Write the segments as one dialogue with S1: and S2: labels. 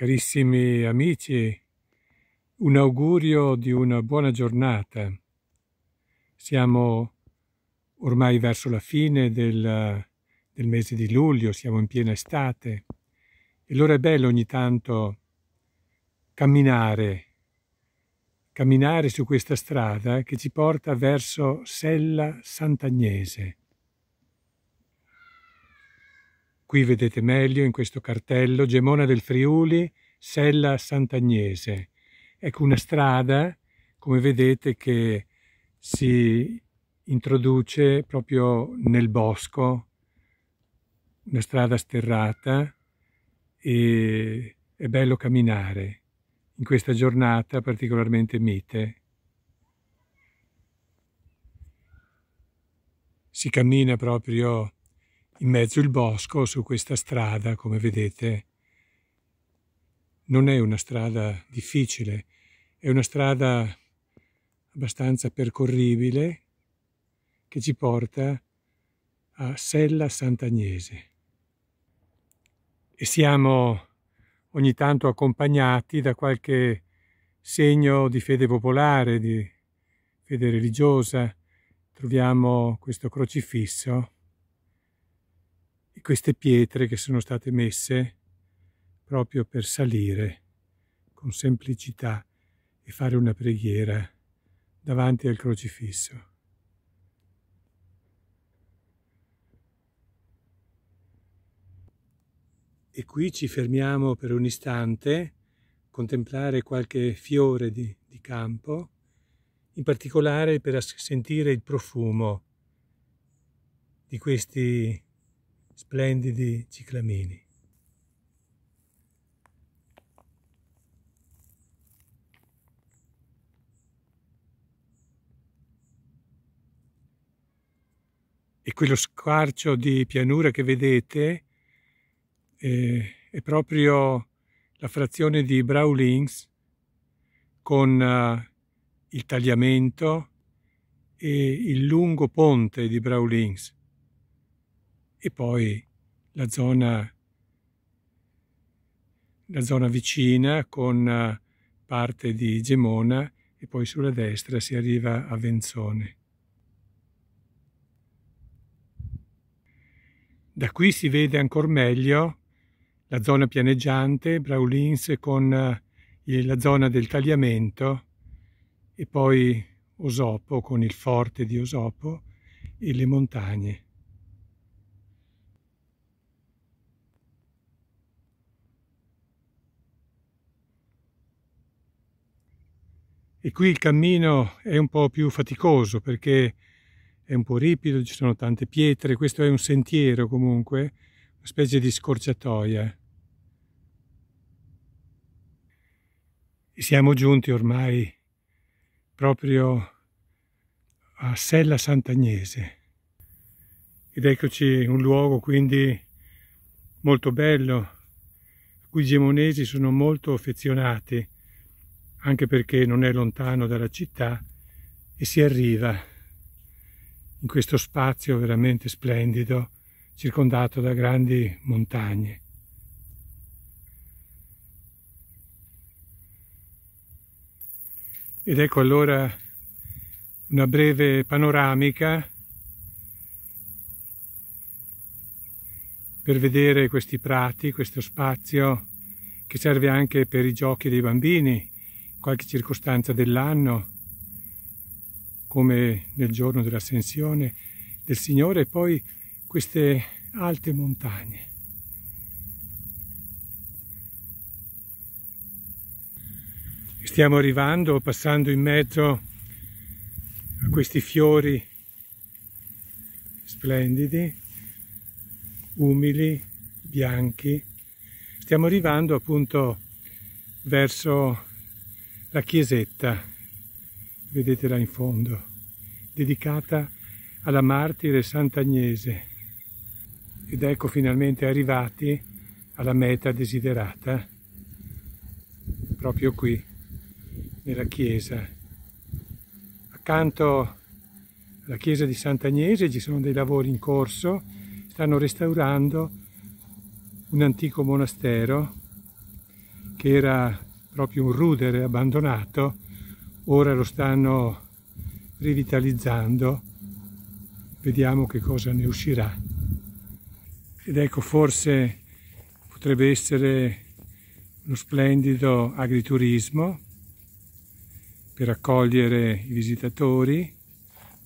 S1: Carissimi amici, un augurio di una buona giornata. Siamo ormai verso la fine del, del, mese di luglio, siamo in piena estate, e allora è bello ogni tanto camminare, camminare su questa strada che ci porta verso Sella Sant'Agnese. Qui vedete meglio in questo cartello Gemona del Friuli, Sella Sant'Agnese. Ecco una strada, come vedete, che si introduce proprio nel bosco, una strada sterrata e è bello camminare in questa giornata particolarmente mite. Si cammina proprio in mezzo il bosco su questa strada, come vedete. Non è una strada difficile, è una strada abbastanza percorribile che ci porta a Sella Sant'Agnese. E siamo ogni tanto accompagnati da qualche segno di fede popolare, di fede religiosa. Troviamo questo crocifisso queste pietre che sono state messe proprio per salire con semplicità e fare una preghiera davanti al crocifisso. E qui ci fermiamo per un istante, a contemplare qualche fiore di, di campo, in particolare per sentire il profumo di questi splendidi ciclamini. E quello squarcio di pianura che vedete eh, è proprio la frazione di Braulings con eh, il tagliamento e il lungo ponte di Braulings e poi la zona, la zona vicina con eh, parte di Gemona e poi sulla destra si arriva a Venzone. Da qui si vede ancora meglio la zona pianeggiante, Braulins con eh, la zona del tagliamento e poi Osopo con il forte di Osopo e le montagne. e qui il cammino è un po' più faticoso perché è un po' ripido, ci sono tante pietre, questo è un sentiero comunque, una specie di scorciatoia. E siamo giunti ormai proprio a Sella Sant'Agnese ed eccoci un luogo quindi molto bello a cui i gemonesi sono molto affezionati anche perché non è lontano dalla città e si arriva in questo spazio veramente splendido circondato da grandi montagne. Ed ecco allora una breve panoramica per vedere questi prati, questo spazio che serve anche per i giochi dei bambini, qualche circostanza dell'anno, come nel giorno dell'ascensione del Signore, e poi queste alte montagne. Stiamo arrivando, passando in mezzo a questi fiori splendidi, umili, bianchi. Stiamo arrivando appunto verso la chiesetta, vedete là in fondo, dedicata alla martire Sant'Agnese. Ed ecco finalmente arrivati alla meta desiderata, proprio qui, nella chiesa. Accanto alla chiesa di Sant'Agnese ci sono dei lavori in corso, stanno restaurando un antico monastero che era proprio un rudere abbandonato, ora lo stanno rivitalizzando, vediamo che cosa ne uscirà. Ed ecco forse potrebbe essere uno splendido agriturismo per accogliere i visitatori,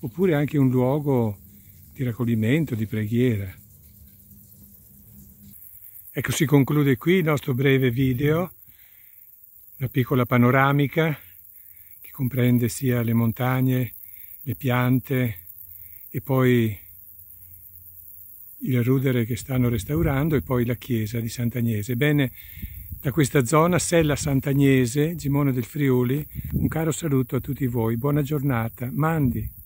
S1: oppure anche un luogo di raccoglimento, di preghiera. Ecco, si conclude qui il nostro breve video una piccola panoramica che comprende sia le montagne, le piante e poi il rudere che stanno restaurando e poi la chiesa di Sant'Agnese. Ebbene, da questa zona, Sella Sant'Agnese, Gimone del Friuli, un caro saluto a tutti voi, buona giornata, mandi!